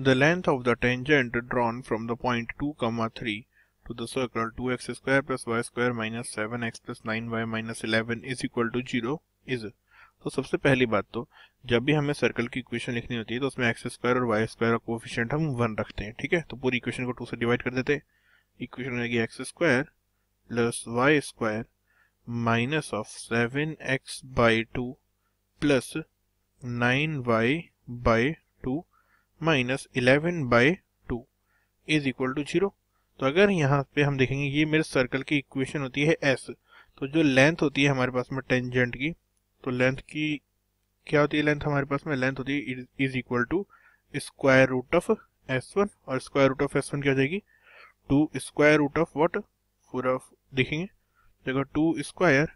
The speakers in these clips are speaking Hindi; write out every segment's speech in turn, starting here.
The length of the tangent drawn from the point 2, comma 3 to the circle 2x square plus y square minus 7x plus 9y minus 11 is equal to 0 is तो सबसे पहली बात तो जब भी हमें सर्कल की इक्वेशन लिखनी होती है तो उसमें एक्स स्क्वायर और वाई स्क्वायर का कोफिशियंट हम वन रखते हैं ठीक है तो पूरी इक्वेशन को टू से डिवाइड कर देते हैं इक्वेशन रहेगी x square plus y square minus of 7x x by two plus nine 2 minus eleven by two is equal to zero तो अगर यहाँ पे हम देखेंगे ये मेरे सर्कल की इक्वेशन होती है एस तो जो लेंथ होती है हमारे पास में टेंजेंट की तो लेंथ की क्या होती है लेंथ हमारे पास में लेंथ होती है is equal to square root of S one और square root of S one क्या हो जाएगी two square root of what four of देखेंगे देखो two square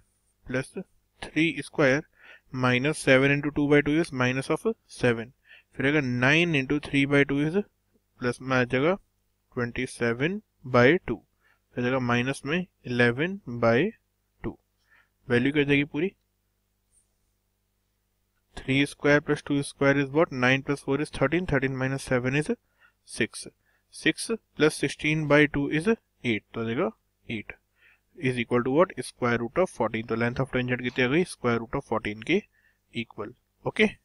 plus three square minus seven into two by two is minus of seven फिर अगर nine into three by two is plus में आ जाएगा ट्वेंटी सेवन बाई टू फिर जाएगा माइनस में इलेवन बाई टू वैल्यू क्या जाएगी पूरी three square plus two square is what nine plus four is thirteen thirteen minus seven is six six plus sixteen by two is eight तो आ जाएगा eight is equal to what square root of fourteen तो लेंथ ऑफ टेंजेंट कितनी आ गई स्क्वायर रूट ऑफ फोर्टीन के इक्वल ओके okay?